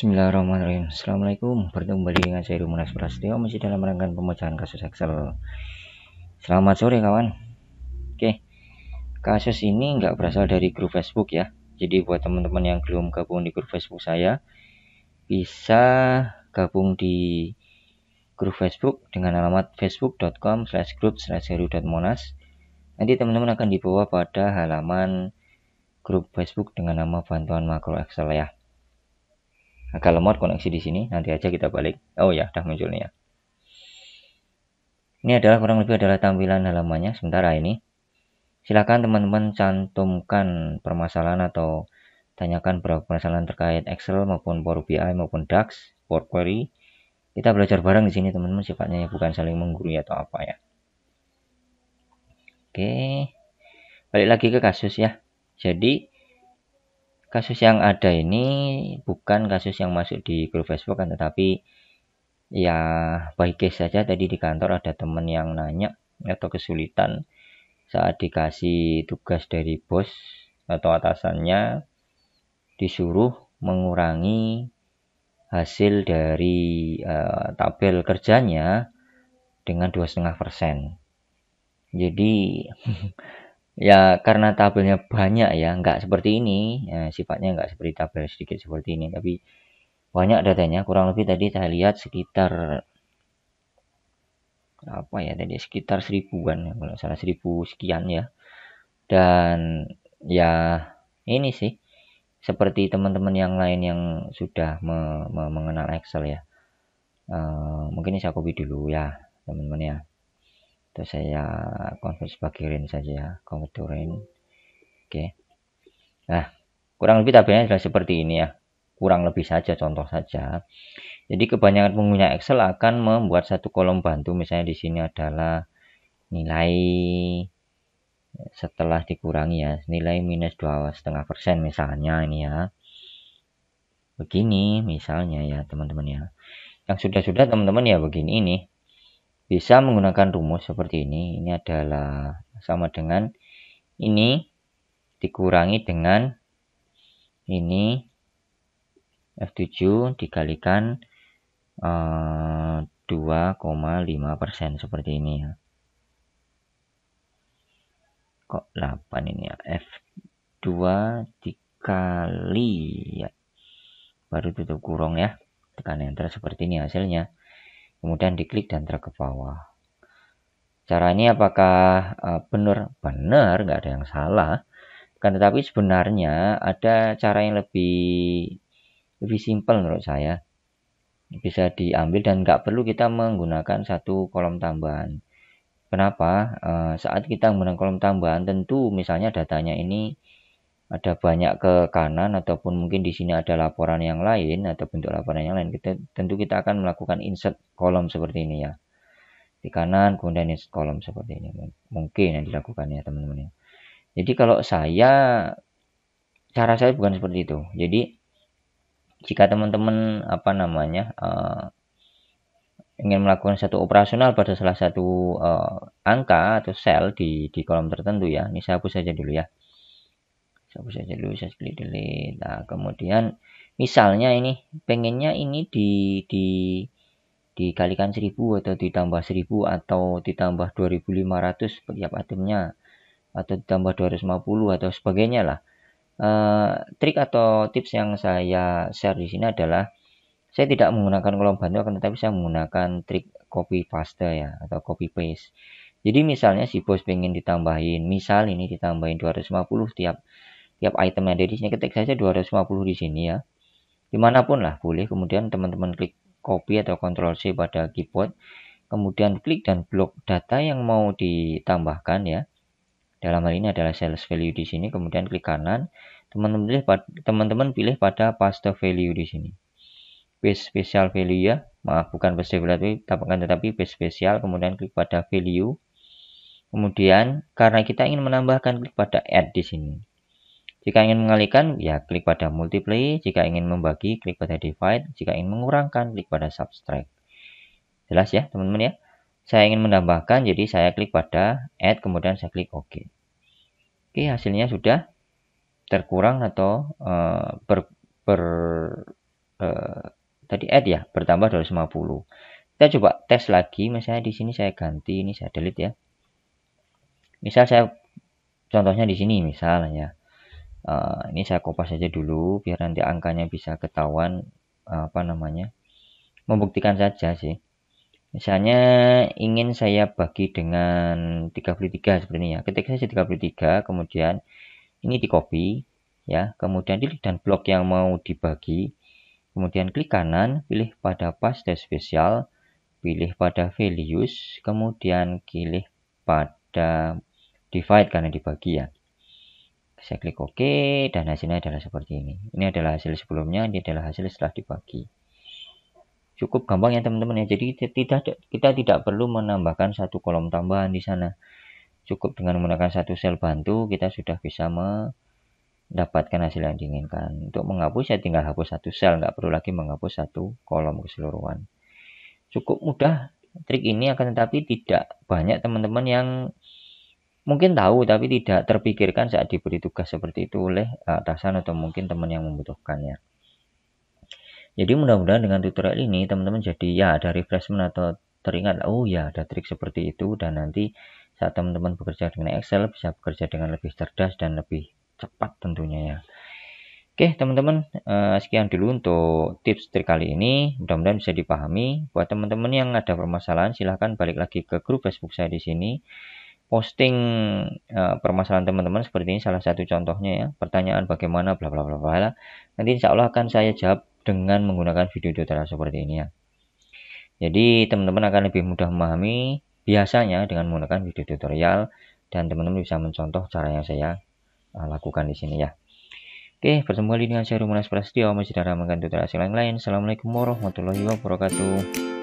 Bismillahirrahmanirrahim Assalamualaikum Bertemu kembali dengan saya Rumunas Prasetyo Masih dalam rangka pemecahan kasus Excel Selamat sore kawan Oke Kasus ini nggak berasal dari grup Facebook ya Jadi buat teman-teman yang belum gabung di grup Facebook saya Bisa gabung di grup Facebook dengan alamat facebook.com slash group monas Nanti teman-teman akan dibawa pada halaman grup Facebook dengan nama bantuan makro Excel ya agak lemot koneksi di sini nanti aja kita balik oh ya udah muncul nih ya ini adalah kurang lebih adalah tampilan halamannya sementara ya, ini silahkan teman-teman cantumkan permasalahan atau tanyakan beberapa permasalahan terkait Excel maupun Power BI maupun DAX Power Query kita belajar bareng di sini teman-teman sifatnya ya bukan saling menggurui atau apa ya oke balik lagi ke kasus ya jadi kasus yang ada ini bukan kasus yang masuk di grup Facebook kan tetapi ya baik case saja tadi di kantor ada teman yang nanya atau kesulitan saat dikasih tugas dari bos atau atasannya disuruh mengurangi hasil dari uh, tabel kerjanya dengan dua setengah persen jadi ya karena tabelnya banyak ya nggak seperti ini ya, sifatnya nggak seperti tabel sedikit seperti ini tapi banyak datanya kurang lebih tadi saya lihat sekitar apa ya tadi sekitar seribuan ya kalau salah seribu sekian ya dan ya ini sih seperti teman-teman yang lain yang sudah me me mengenal Excel ya uh, mungkin ini saya copy dulu ya teman-teman ya atau saya convert sebagai rain saja ya convert to rain oke okay. nah kurang lebih tabelnya adalah seperti ini ya kurang lebih saja contoh saja jadi kebanyakan pengguna Excel akan membuat satu kolom bantu misalnya di sini adalah nilai eh, setelah dikurangi ya nilai minus dua setengah persen misalnya ini ya begini misalnya ya teman-teman ya yang sudah-sudah teman-teman ya begini ini bisa menggunakan rumus seperti ini ini adalah sama dengan ini dikurangi dengan ini F7 dikalikan 2,5 eh, seperti ini ya kok 8 ini ya F2 dikali ya baru tutup kurung ya tekan enter seperti ini hasilnya kemudian diklik dan drag ke bawah cara ini apakah eh, benar benar nggak ada yang salah kan tetapi sebenarnya ada cara yang lebih lebih simpel menurut saya bisa diambil dan nggak perlu kita menggunakan satu kolom tambahan kenapa eh, saat kita menggunakan kolom tambahan tentu misalnya datanya ini ada banyak ke kanan ataupun mungkin di sini ada laporan yang lain atau bentuk laporan yang lain kita tentu kita akan melakukan insert kolom seperti ini ya di kanan kemudian insert kolom seperti ini mungkin yang dilakukan ya teman-teman ya jadi kalau saya cara saya bukan seperti itu jadi jika teman-teman apa namanya uh, ingin melakukan satu operasional pada salah satu uh, angka atau sel di di kolom tertentu ya ini saya hapus saja dulu ya saya bisa dulu saya klik delete nah kemudian misalnya ini pengennya ini di di dikalikan 1000 atau ditambah 1000 atau ditambah 2500 setiap itemnya atau ditambah 250 atau sebagainya lah uh, trik atau tips yang saya share di sini adalah saya tidak menggunakan kolom bantu akan tetapi saya menggunakan trik copy paste ya atau copy paste jadi misalnya si bos pengen ditambahin misal ini ditambahin 250 tiap tiap item yang ada di sini ketik saja 250 di sini ya dimanapun lah boleh kemudian teman-teman klik copy atau Ctrl C pada keyboard kemudian klik dan blok data yang mau ditambahkan ya dalam hal ini adalah sales value di sini kemudian klik kanan teman-teman pilih pilih pada paste value di sini base special value ya maaf bukan base value tapi tetapi base special kemudian klik pada value kemudian karena kita ingin menambahkan klik pada add di sini jika ingin mengalihkan, ya klik pada multiply. Jika ingin membagi, klik pada divide. Jika ingin mengurangkan, klik pada subtract. Jelas ya, teman-teman ya. Saya ingin menambahkan, jadi saya klik pada add, kemudian saya klik OK. Oke, hasilnya sudah terkurang atau uh, ber, ber uh, tadi add ya, bertambah 250. Kita coba tes lagi, misalnya di sini saya ganti, ini saya delete ya. Misal saya contohnya di sini misalnya uh, ini saya kopas saja dulu biar nanti angkanya bisa ketahuan uh, apa namanya membuktikan saja sih misalnya ingin saya bagi dengan 33 seperti ini ya ketik saja 33 kemudian ini di copy ya kemudian pilih dan blok yang mau dibagi kemudian klik kanan pilih pada Paste spesial pilih pada values kemudian pilih pada divide karena dibagi ya saya klik OK dan hasilnya adalah seperti ini ini adalah hasil sebelumnya ini adalah hasil setelah dibagi cukup gampang ya teman-teman ya jadi tidak kita tidak perlu menambahkan satu kolom tambahan di sana cukup dengan menggunakan satu sel bantu kita sudah bisa mendapatkan hasil yang diinginkan untuk menghapus saya tinggal hapus satu sel nggak perlu lagi menghapus satu kolom keseluruhan cukup mudah trik ini akan tetapi tidak banyak teman-teman yang mungkin tahu tapi tidak terpikirkan saat diberi tugas seperti itu oleh eh, atasan atau mungkin teman yang membutuhkannya. Jadi mudah-mudahan dengan tutorial ini teman-teman jadi ya ada refreshment atau teringat oh ya ada trik seperti itu dan nanti saat teman-teman bekerja dengan Excel bisa bekerja dengan lebih cerdas dan lebih cepat tentunya ya. Oke teman-teman eh, sekian dulu untuk tips trik kali ini mudah-mudahan bisa dipahami buat teman-teman yang ada permasalahan silahkan balik lagi ke grup Facebook saya di sini posting uh, permasalahan teman-teman seperti ini salah satu contohnya ya pertanyaan bagaimana bla bla bla bla nanti insya Allah akan saya jawab dengan menggunakan video tutorial seperti ini ya jadi teman-teman akan lebih mudah memahami biasanya dengan menggunakan video tutorial dan teman-teman bisa mencontoh cara yang saya uh, lakukan di sini ya. Oke, bertemu lagi dengan saya Rumunas Prasetyo, masih dalam tutorial yang lain. Assalamualaikum warahmatullahi wabarakatuh.